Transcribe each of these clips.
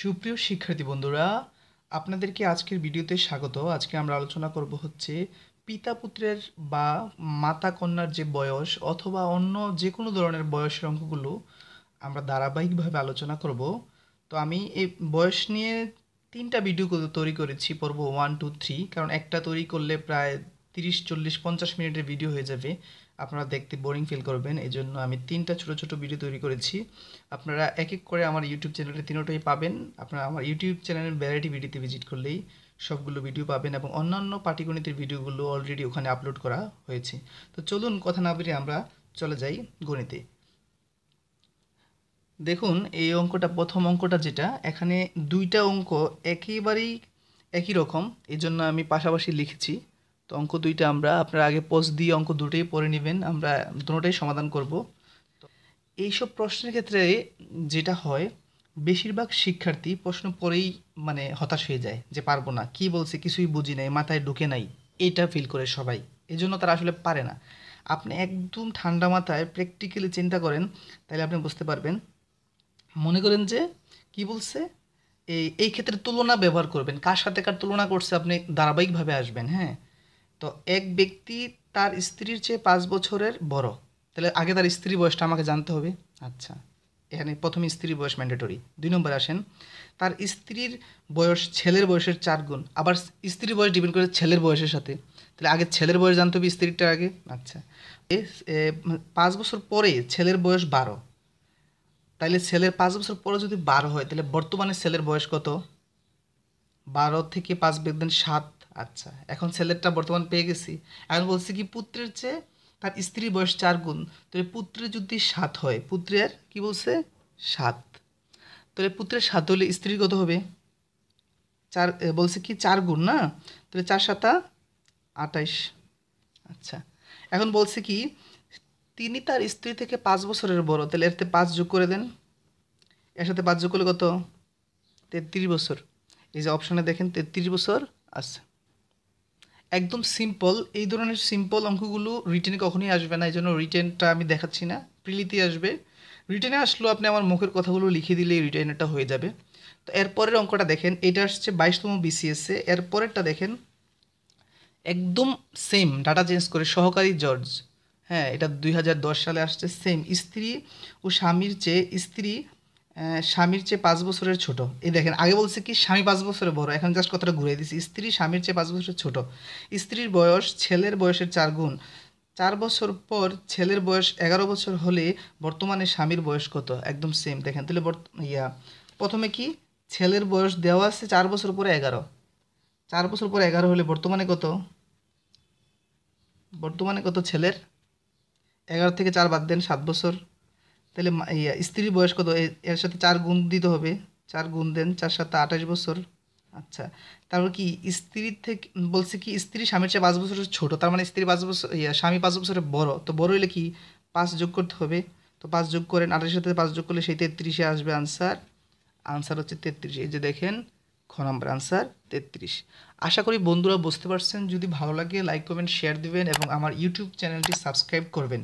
সুপ্রিয় শিক্ষার্থী বন্ধুরা আপনাদেরকে আজকের ভিডিওতে স্বাগত আজকে আমরা আলোচনা করব হচ্ছে পিতা পুত্রের বা মাতা কন্যার যে বয়স অথবা অন্য যে কোনো ধরনের বয়সের অঙ্কগুলো আমরা ধারাবাহিকভাবে আলোচনা করব তো আমি এই বয়স নিয়ে তিনটা ভিডিও তৈরি করেছি পর্ব ওয়ান টু থ্রি কারণ একটা তৈরি করলে প্রায় তিরিশ চল্লিশ পঞ্চাশ মিনিটের ভিডিও হয়ে যাবে আপনারা দেখতে বোরিং ফিল করবেন এই জন্য আমি তিনটা ছোট ছোট ভিডিও তৈরি করেছি আপনারা এক এক করে আমার ইউটিউব চ্যানেলে তিনোটাই পাবেন আপনারা আমার ইউটিউব চ্যানেলের ভ্যারাইটি ভিডিওতে ভিজিট করলেই সবগুলো ভিডিও পাবেন এবং অন্যান্য পাটিগণিতের ভিডিওগুলো অলরেডি ওখানে আপলোড করা হয়েছে তো চলুন কথা না বেরিয়ে আমরা চলে যাই গণিতে দেখুন এই অঙ্কটা প্রথম অঙ্কটা যেটা এখানে দুইটা অঙ্ক একেবারেই একই রকম এই জন্য আমি পাশাপাশি লিখেছি তো অঙ্ক দুইটা আমরা আপনারা আগে পোস্ট দিয়ে অঙ্ক দুটোই পড়ে নেবেন আমরা দুটোটাই সমাধান করব তো এইসব প্রশ্নের ক্ষেত্রে যেটা হয় বেশিরভাগ শিক্ষার্থী প্রশ্ন পরেই মানে হতাশ হয়ে যায় যে পারবো না কি বলছে কিছুই বুঝি নাই মাথায় ঢুকে নাই এটা ফিল করে সবাই এজন্য তারা আসলে পারে না আপনি একদম ঠান্ডা মাথায় প্র্যাকটিক্যালি চিন্তা করেন তাহলে আপনি বুঝতে পারবেন মনে করেন যে কি বলছে এই এই ক্ষেত্রে তুলনা ব্যবহার করবেন কার সাথে কার তুলনা করছে আপনি ধারাবাহিকভাবে আসবেন হ্যাঁ তো এক ব্যক্তি তার স্ত্রীর চেয়ে পাঁচ বছরের বড় তাহলে আগে তার স্ত্রী বয়সটা আমাকে জানতে হবে আচ্ছা এখানে প্রথম স্ত্রীর বয়স ম্যান্ডেটরি দুই নম্বর আসেন তার স্ত্রীর বয়স ছেলের বয়সের চার গুণ আবার স্ত্রীর বয়স ডিপেন্ড করে ছেলের বয়সের সাথে তাহলে আগে ছেলের বয়স জানতে হবে স্ত্রীটার আগে আচ্ছা পাঁচ বছর পরে ছেলের বয়স বারো তাহলে ছেলের পাঁচ বছর পরে যদি বারো হয় তাহলে বর্তমানে ছেলের বয়স কত বারো থেকে পাঁচ বেগ দেন সাত আচ্ছা এখন ছেলেরটা বর্তমান পেয়ে গেছি এখন বলছি কি পুত্রের চেয়ে তার স্ত্রীর বয়স চার গুণ তো পুত্রের যদি সাত হয় পুত্রের কি বলছে সাত তাহলে পুত্রের সাত হলে স্ত্রীর কত হবে চার বলছে কি চার গুণ না তাহলে চার সাতা আটাইশ আচ্ছা এখন বলছে কি তিনি তার স্ত্রী থেকে পাঁচ বছরের বড় তাহলে এরতে পাঁচ যোগ করে দেন এর সাথে পাঁচ যোগ করলে কত তেত্রিশ বছর এই যে অপশানে দেখেন তেত্রিশ বছর আছে একদম সিম্পল এই ধরনের সিম্পল অঙ্কগুলো রিটেনে কখনোই আসবে না এই জন্য রিটেনটা আমি দেখাচ্ছি না প্রিলিতে আসবে রিটেনে আসলো আপনি আমার মুখের কথাগুলো লিখে দিলে রিটেনটা হয়ে যাবে তো এরপরের অঙ্কটা দেখেন এটা আসছে বাইশতম বিসিএসএ এরপরেরটা দেখেন একদম সেম ডাটা চেঞ্জ করে সহকারী জর্জ হ্যাঁ এটা দুই সালে আসছে সেম স্ত্রী ও স্বামীর চেয়ে স্ত্রী স্বামীর চেয়ে পাঁচ বছরের ছোট এই দেখেন আগে বলছে কি স্বামী পাঁচ বছরের বড় এখন জাস্ট কথাটা ঘুরে দিছি স্ত্রী স্বামীর চেয়ে পাঁচ বছরের ছোট স্ত্রীর বয়স ছেলের বয়সের চার গুণ চার বছর পর ছেলের বয়স এগারো বছর হলে বর্তমানে স্বামীর বয়স কত একদম সেম দেখেন তাহলে ইয়া প্রথমে কি ছেলের বয়স দেওয়া আছে চার বছর পরে এগারো চার বছর পরে এগারো হলে বর্তমানে কত বর্তমানে কত ছেলের এগারো থেকে চার বাদ দেন সাত বছর তাহলে ইয়ে, স্ত্রীর বয়স কত এর সাথে চার গুণ দিতে হবে চার গুণ দেন চার সাথে আঠাশ বছর আচ্ছা তারপর কি স্ত্রীর থেকে বলছে কি স্ত্রী স্বামীর চেয়ে পাঁচ বছরের ছোটো তার মানে স্ত্রী পাঁচ বছর ইয়ে, স্বামী পাঁচ বছরের বড় তো বড় হলে কি পাঁচ যোগ করতে হবে তো পাঁচ যোগ করেন আঠাশ সাথে পাঁচ যোগ করলে সেই তেত্রিশে আসবে আনসার আনসার হচ্ছে তেত্রিশ এই যে দেখেন খ নম্বর আনসার তেত্রিশ আশা করি বন্ধুরা বুঝতে পারছেন যদি ভালো লাগে লাইক করবেন শেয়ার দিবেন এবং আমার ইউটিউব চ্যানেলটি সাবস্ক্রাইব করবেন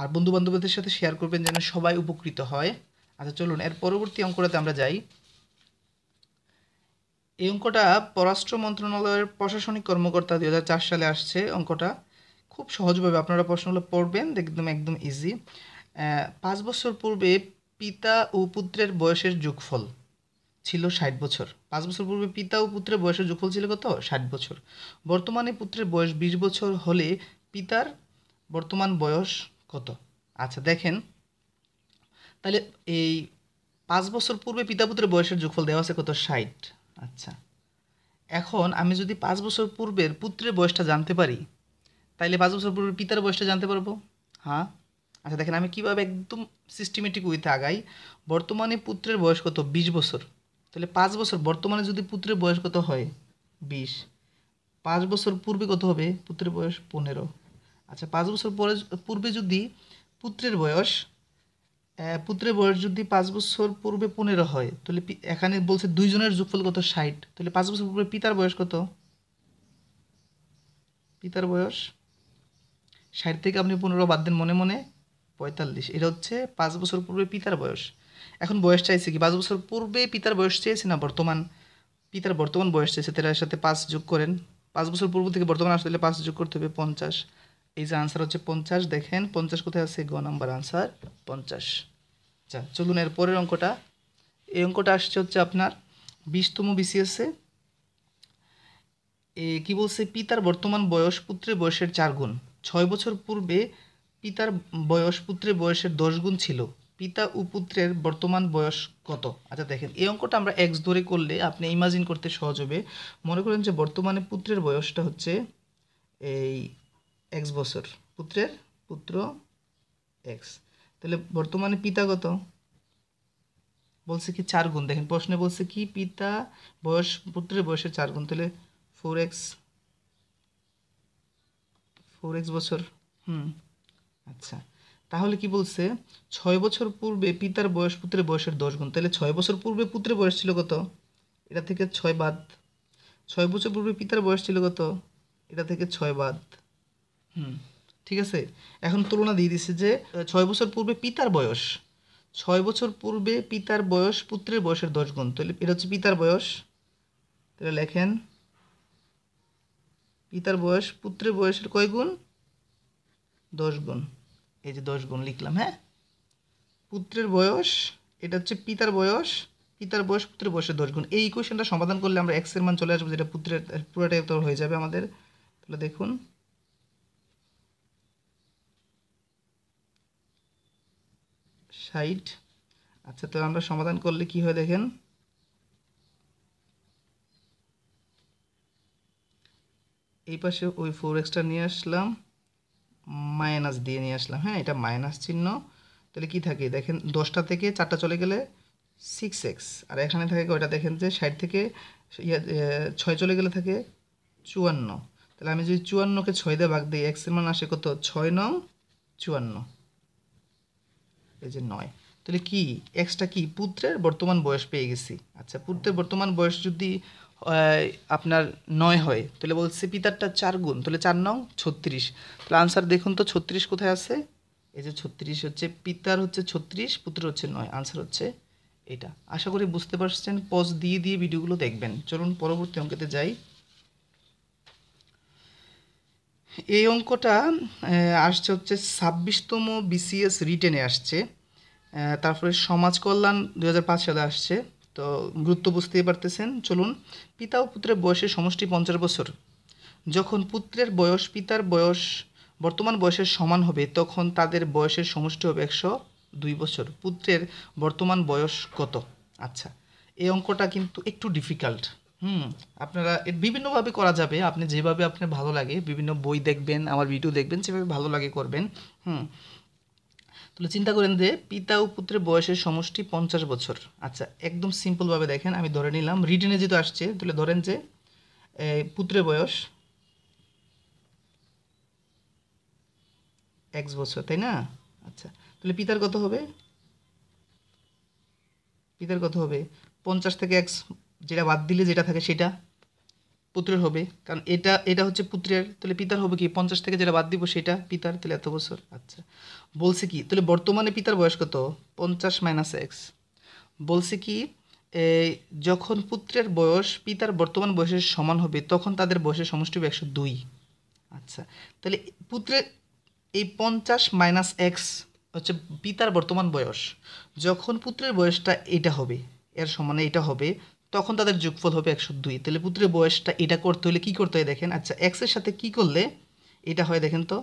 আর বন্ধু বান্ধবদের সাথে শেয়ার করবেন যেন সবাই উপকৃত হয় আচ্ছা চলুন এর পরবর্তী অঙ্কটাতে আমরা যাই এই অঙ্কটা পররাষ্ট্র মন্ত্রণালয়ের প্রশাসনিক কর্মকর্তা দুই সালে আসছে অঙ্কটা খুব সহজভাবে আপনারা প্রশ্নগুলো পড়বেন একদম একদম ইজি পাঁচ বছর পূর্বে পিতা ও পুত্রের বয়সের যোগফল ছিল ষাট বছর পাঁচ বছর পূর্বে পিতা ও পুত্রের বয়সের যোগফল ছিল কত ষাট বছর বর্তমানে পুত্রের বয়স বিশ বছর হলে পিতার বর্তমান বয়স কত আচ্ছা দেখেন তাহলে এই পাঁচ বছর পূর্বে পিতা পুত্রের বয়সের যোগফল দেওয়া আছে কত ষাট আচ্ছা এখন আমি যদি পাঁচ বছর পূর্বের পুত্রের বয়সটা জানতে পারি তাইলে পাঁচ বছর পূর্বে পিতার বয়সটা জানতে পারবো হ্যাঁ আচ্ছা দেখেন আমি কীভাবে একদম সিস্টেমেটিক উইতে আগাই বর্তমানে পুত্রের বয়স কত বিশ বছর তাহলে পাঁচ বছর বর্তমানে যদি পুত্রের বয়স কত হয় বিশ পাঁচ বছর পূর্বে কত হবে পুত্রের বয়স পনেরো আচ্ছা পাঁচ বছর পরে পূর্বে যদি পুত্রের বয়স পুত্রের বয়স যদি পাঁচ বছর পূর্বে পনেরো হয় তাহলে এখানে বলছে দুইজনের যুগফল কত ষাট তাহলে পাঁচ বছর পূর্বে পিতার বয়স কত পিতার বয়স ষাট থেকে আপনি পনেরো বাদ দেন মনে মনে পঁয়তাল্লিশ এটা হচ্ছে পাঁচ বছর পূর্বে পিতার বয়স এখন বয়স চাইছে কি পাঁচ বছর পূর্বে পিতার বয়স চেয়েছে না বর্তমান পিতার বর্তমান বয়স চেয়েছে তার সাথে পাঁচ যোগ করেন পাঁচ বছর পূর্ব থেকে বর্তমান আসলে পাঁচ যোগ করতে হবে পঞ্চাশ এই যে আনসার হচ্ছে পঞ্চাশ দেখেন পঞ্চাশ কোথায় আছে গ নাম্বার আনসার পঞ্চাশ আচ্ছা চলুন এর পরের অঙ্কটা এই অঙ্কটা আসছে হচ্ছে আপনার বিশতম বিসিএসে কি বলছে পিতার বর্তমান বয়স পুত্রের বয়সের চার গুণ ছয় বছর পূর্বে পিতার বয়স পুত্রের বয়সের দশ গুণ ছিল পিতা ও পুত্রের বর্তমান বয়স কত আচ্ছা দেখেন এই অঙ্কটা আমরা এক্স ধরে করলে আপনি ইমাজিন করতে সহজ হবে মনে করেন যে বর্তমানে পুত্রের বয়সটা হচ্ছে এই এক্স বছর পুত্রের পুত্র এক্স তাহলে বর্তমানে পিতা কত বলছে কি চার গুণ দেখেন প্রশ্নে বলছে কি পিতা বয়স পুত্রের বয়সের চার গুণ তাহলে ফোর এক্স ফোর এক্স বছর হুম আচ্ছা তাহলে কি বলছে ছয় বছর পূর্বে পিতার বয়স পুত্রের বয়সের দশ গুণ তাহলে ছয় বছর পূর্বে পুত্রের বয়স ছিল কত এটা থেকে ছয় বাদ ছয় বছর পূর্বে পিতার বয়স ছিল কত এটা থেকে ছয় বাদ ঠিক আছে এখন তুলনা দিয়ে দিছে যে ছয় বছর পূর্বে পিতার বয়স ছয় বছর পূর্বে পিতার বয়স পুত্রের বয়সের দশ গুণ তাহলে এটা হচ্ছে পিতার বয়স তাহলে লেখেন পিতার বয়স পুত্রের বয়সের কয় গুণ দশ গুণ এই যে দশ গুণ লিখলাম হ্যাঁ পুত্রের বয়স এটা হচ্ছে পিতার বয়স পিতার বয়স পুত্রের বয়সের দশ গুণ এই ইকুয়েশনটা সমাধান করলে আমরা এক্সের মান চলে আসবো যেটা পুত্রের পুরোটাই তো হয়ে যাবে আমাদের তাহলে দেখুন ষাট আচ্ছা তাহলে আমরা সমাধান করলে কি হয় দেখেন এই পাশে ওই ফোর এক্সটা নিয়ে আসলাম মাইনাস দিয়ে নিয়ে আসলাম হ্যাঁ এটা মাইনাস চিহ্ন তাহলে কি থাকে দেখেন দশটা থেকে চারটা চলে গেলে সিক্স এক্স আর এখানে থাকে ওইটা দেখেন যে ষাট থেকে ইয়া ছয় চলে গেলে থাকে চুয়ান্ন তাহলে আমি যদি চুয়ান্নকে ছয় দিয়ে ভাগ দিই এক্সের মান আসে কত ছয় নং চুয়ান্ন এই যে নয় তাহলে কি এক্সটা কি পুত্রের বর্তমান বয়স পেয়ে গেছি আচ্ছা পুত্রের বর্তমান বয়স যদি আপনার নয় হয় তাহলে বলছে পিতারটা চার গুণ তাহলে চার নং ছত্রিশ তাহলে আনসার দেখুন তো ছত্রিশ কোথায় আছে এই যে ছত্রিশ হচ্ছে পিতার হচ্ছে ছত্রিশ পুত্র হচ্ছে নয় আনসার হচ্ছে এটা আশা করি বুঝতে পারছেন পজ দিয়ে দিয়ে ভিডিওগুলো দেখবেন চলুন পরবর্তী অঙ্কেতে যাই এই অঙ্কটা আসছে হচ্ছে ছাব্বিশতম বিসিএস রিটেনে আসছে তারপরে সমাজ কল্যাণ দু সালে আসছে তো গুরুত্ব বুঝতেই পারতেছেন চলুন পিতা ও পুত্রের বয়সের সমষ্টি পঞ্চাশ বছর যখন পুত্রের বয়স পিতার বয়স বর্তমান বয়সের সমান হবে তখন তাদের বয়সের সমষ্টি হবে একশো দুই বছর পুত্রের বর্তমান বয়স কত আচ্ছা এই অঙ্কটা কিন্তু একটু ডিফিকাল্ট হুম আপনারা বিভিন্নভাবে করা যাবে আপনি যেভাবে আপনার ভালো লাগে বিভিন্ন বই দেখবেন আমার ভিডিও দেখবেন সেভাবে ভালো লাগে করবেন হুম তাহলে চিন্তা করেন যে পিতা ও পুত্রের বয়সের সমষ্টি পঞ্চাশ বছর আচ্ছা একদম সিম্পলভাবে দেখেন আমি ধরে নিলাম রিটেনে যেহেতু আসছে তাহলে ধরেন যে পুত্রের বয়স এক্স বছর তাই না আচ্ছা তাহলে পিতার কত হবে পিতার কত হবে পঞ্চাশ থেকে এক্স যেটা বাদ দিলে যেটা থাকে সেটা পুত্রের হবে কারণ এটা এটা হচ্ছে পুত্রের তাহলে পিতার হবে কি পঞ্চাশ থেকে যেটা বাদ দিব সেটা পিতার তাহলে এত বছর আচ্ছা বলছে কি তাহলে বর্তমানে পিতার বয়স কত পঞ্চাশ মাইনাস এক্স বলছে কি যখন পুত্রের বয়স পিতার বর্তমান বয়সের সমান হবে তখন তাদের বয়সের সমষ্টি হবে একশো দুই আচ্ছা তাহলে পুত্রের এই পঞ্চাশ মাইনাস এক্স হচ্ছে পিতার বর্তমান বয়স যখন পুত্রের বয়সটা এটা হবে এর সমানে এটা হবে তখন তাদের যোগফল হবে একশো দুই তাহলে পুত্রের বয়সটা এটা করতে হলে কী করতে হয় দেখেন আচ্ছা এক্সের সাথে কি করলে এটা হয় দেখেন তো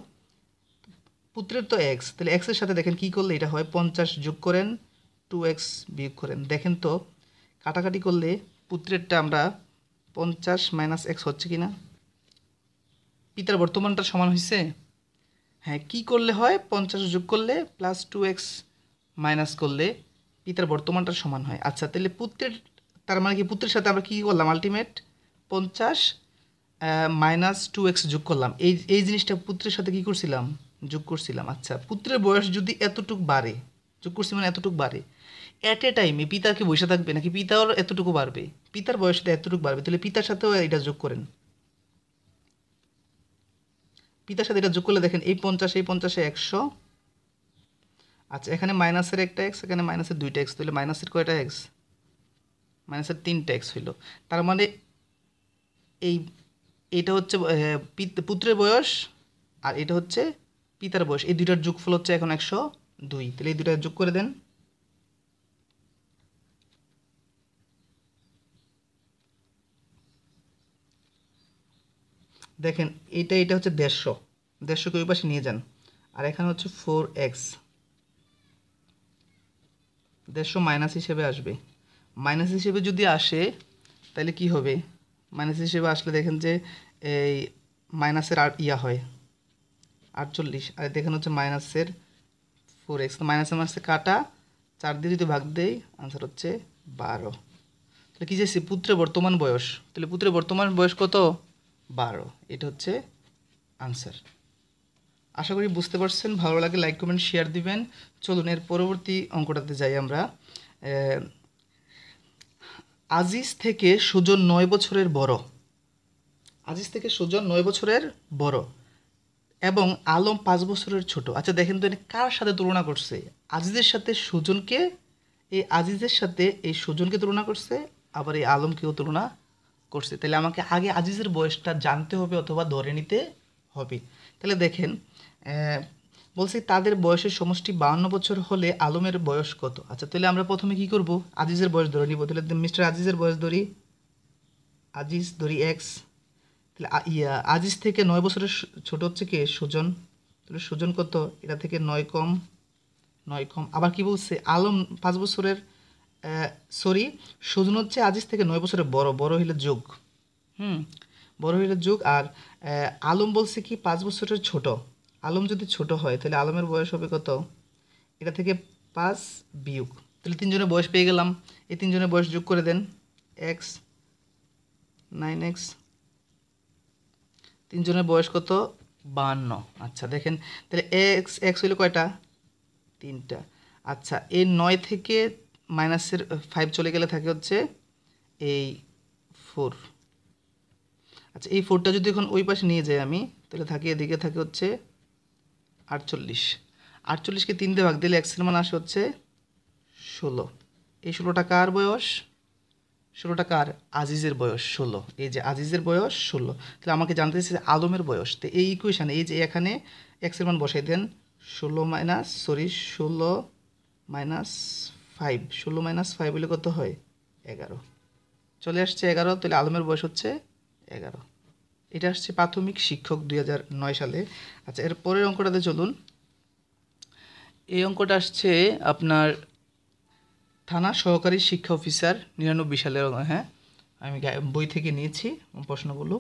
পুত্রের তো এক্স তাহলে এক্সের সাথে দেখেন কি করলে এটা হয় পঞ্চাশ যোগ করেন টু এক্স বিয়োগ করেন দেখেন তো কাটাকাটি করলে পুত্রেরটা আমরা পঞ্চাশ মাইনাস এক্স হচ্ছে কি না পিতার বর্তমানটা সমান হয়েছে হ্যাঁ কি করলে হয় পঞ্চাশ যোগ করলে প্লাস টু এক্স মাইনাস করলে পিতার বর্তমানটা সমান হয় আচ্ছা তাহলে পুত্রের তার মানে কি পুত্রের সাথে আমরা কী করলাম আলটিমেট পঞ্চাশ মাইনাস টু এক্স যোগ করলাম এই এই জিনিসটা পুত্রের সাথে কী করছিলাম যোগ করছিলাম আচ্ছা পুত্রের বয়স যদি এতটুক বাড়ে যোগ করছি মানে এতটুক বাড়ে অ্যাট এ টাইমে পিতাকে বসে থাকবে নাকি পিতার এতটুকু বাড়বে পিতার বয়সটা এতটুকু বাড়বে তাহলে পিতার সাথেও এটা যোগ করেন পিতার সাথে এটা যোগ করলে দেখেন এই পঞ্চাশ এই পঞ্চাশে একশো আচ্ছা এখানে মাইনাসের একটা এক্স এখানে মাইনাসের দুইটা এক্স তাহলে মাইনাসের কয়টা এক্স মাইনাসের তিনটে এক্স হইল তার মানে এই এটা হচ্ছে পুত্রের বয়স আর এটা হচ্ছে পিতার বয়স এই দুইটার যোগফল হচ্ছে এখন একশো দুই তাহলে এই দুটা যোগ করে দেন দেখেন এটা এটা হচ্ছে দেড়শো দেড়শোকে ওই পাশে নিয়ে যান আর এখানে হচ্ছে ফোর এক্স দেড়শো মাইনাস হিসেবে আসবে মাইনাস হিসেবে যদি আসে তাহলে কি হবে মাইনাস হিসেবে আসলে দেখেন যে এই মাইনাসের আর ইয়া হয় আটচল্লিশ আর দেখেন হচ্ছে মাইনাসের ফোর এক্স মাইনাসের মাইনাসে কাটা চার দিয়ে যদি ভাগ দেয় আনসার হচ্ছে বারো তাহলে কী চাইছি পুত্রের বর্তমান বয়স তাহলে পুত্রের বর্তমান বয়স কত বারো এটা হচ্ছে আনসার আশা করি বুঝতে পারছেন ভালো লাগে লাইক কমেন্ট শেয়ার দিবেন চলুন এর পরবর্তী অঙ্কটাতে যাই আমরা আজিজ থেকে সুজন নয় বছরের বড় আজিজ থেকে সুজন নয় বছরের বড় এবং আলম পাঁচ বছরের ছোট আচ্ছা দেখেন তো কার সাথে তুলনা করছে আজিজের সাথে সুজনকে এই আজিজের সাথে এই সুজনকে তুলনা করছে আবার এই আলমকেও তুলনা করছে তাহলে আমাকে আগে আজিজের বয়সটা জানতে হবে অথবা ধরে নিতে হবে তাহলে দেখেন বলছে তাদের বয়সের সমষ্টি বাউন্ন বছর হলে আলমের বয়স কত আচ্ছা তাহলে আমরা প্রথমে কি করব আজিজের বয়স ধরে নিব তাহলে মিস্টার আজিজের বয়স ধরি আজিজ ধরি এক্স তাহলে ইয়া আজিজ থেকে নয় বছরের ছোট হচ্ছে কে সুজন তাহলে সুজন কত এটা থেকে নয় কম নয় কম আবার কি বলছে আলম পাঁচ বছরের সরি সুজন হচ্ছে আজিজ থেকে নয় বছরের বড় বড় হইলে যোগ হুম বড় হইলে যোগ আর আলম বলছে কি পাঁচ বছরের ছোট আলম যদি ছোট হয় তাহলে আলমের বয়স হবে কত এটা থেকে পাঁচ বিয়োগ তাহলে তিনজনের বয়স পেয়ে গেলাম এই তিনজনের বয়স যোগ করে দেন এক্স নাইন এক্স তিনজনের বয়স কত বান্ন আচ্ছা দেখেন তাহলে এক্স এক্স হইলো কয়টা তিনটা আচ্ছা এই নয় থেকে মাইনাসের ফাইভ চলে গেলে থাকে হচ্ছে এই ফোর আচ্ছা এই ফোরটা যদি এখন ওই পাশে নিয়ে যাই আমি তাহলে থাকে এদিকে থাকে হচ্ছে আটচল্লিশ আটচল্লিশকে তিনটে ভাগ দিলে এক্সের মান আসে হচ্ছে ষোলো এই ষোলোটা কার বয়স ষোলোটা কার আজিজের বয়স ষোলো এই যে আজিজের বয়স ষোলো তাহলে আমাকে জানতে চাইছে আলমের বয়স তো এই ইকুয়েশানে এই যে এখানে এক্সের মান বসাই দেন ষোলো মাইনাস সরি ষোলো মাইনাস ফাইভ ষোলো মাইনাস ফাইভ হলে কত হয় এগারো চলে আসছে এগারো তাহলে আলমের বয়স হচ্ছে এগারো এটা আসছে প্রাথমিক শিক্ষক দুই সালে আচ্ছা এর পরের অঙ্কটাতে চলুন এই অঙ্কটা আসছে আপনার থানা সহকারী শিক্ষা অফিসার নিরানব্বই সালের হ্যাঁ আমি বই থেকে নিয়েছি প্রশ্নগুলো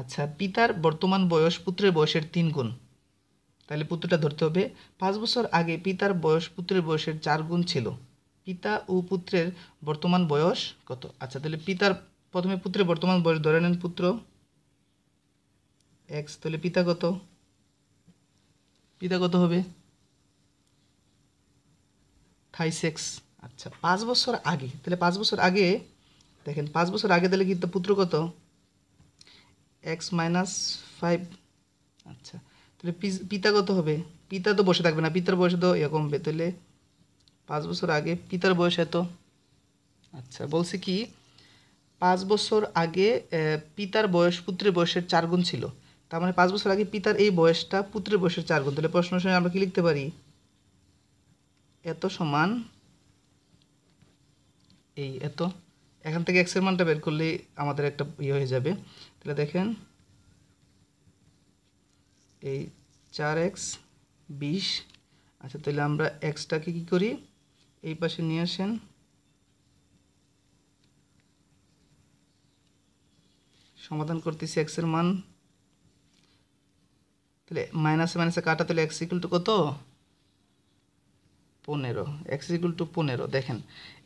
আচ্ছা পিতার বর্তমান বয়স পুত্রের বয়সের তিন গুণ তাহলে পুত্রটা ধরতে হবে পাঁচ বছর আগে পিতার বয়স পুত্রের বয়সের চার গুণ ছিল পিতা ও পুত্রের বর্তমান বয়স কত আচ্ছা তাহলে পিতার প্রথমে পুত্রের বর্তমান বয়স ধরে নেন পুত্র এক্স তাহলে পিতা কত পিতা কত হবে ঠাইশ এক্স আচ্ছা পাঁচ বছর আগে তাহলে পাঁচ বছর আগে দেখেন পাঁচ বছর আগে তাহলে কিন্তু পুত্র কত এক্স মাইনাস ফাইভ আচ্ছা তাহলে পিতা কত হবে পিতা তো বসে থাকবে না পিতার বয়স তো এরকম হবে তাহলে পাঁচ বছর আগে পিতার বয়স এত আচ্ছা বলছি কি পাঁচ বছর আগে পিতার বয়স পুত্রের বয়সের চার গুণ ছিল তার মানে পাঁচ বছর আগে পিতার এই বয়সটা পুত্রের বয়সের চার গুণ তাহলে প্রশ্ন শুনে আমরা কি লিখতে পারি এত সমান এই এত এখান থেকে এক্সের মানটা বের করলে আমাদের একটা ইয়ে হয়ে যাবে তাহলে দেখেন এই চার এক্স বিশ আচ্ছা তাহলে আমরা এক্সটাকে কি করি এই পাশে নিয়ে আসেন সমাধান করতেছি এক্সের মান তাহলে মাইনাসে মাইনাসে কাটা তাহলে এক্স ইকুল টু কত পনেরো এক্স ইকুল টু পনেরো দেখেন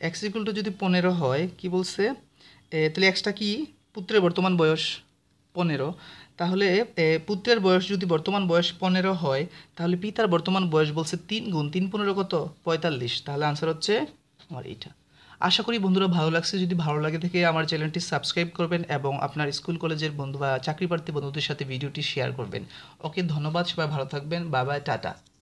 এক্স ইকুল টু যদি পনেরো হয় কি বলছে তাহলে এক্সটা কি পুত্রের বর্তমান বয়স পনেরো তাহলে পুত্রের বয়স যদি বর্তমান বয়স পনেরো হয় তাহলে পিতার বর্তমান বয়স বলছে তিন গুণ তিন পনেরো কত পঁয়তাল্লিশ তাহলে আনসার হচ্ছে আমার এইটা আশা করি বন্ধুরা ভালো লাগছে যদি ভালো লাগে থেকে আমার চ্যানেলটি সাবস্ক্রাইব করবেন এবং আপনার স্কুল কলেজের বন্ধু বা চাকরি প্রার্থী বন্ধুদের সাথে ভিডিওটি শেয়ার করবেন ওকে ধন্যবাদ সবাই ভালো থাকবেন বাবা টাটা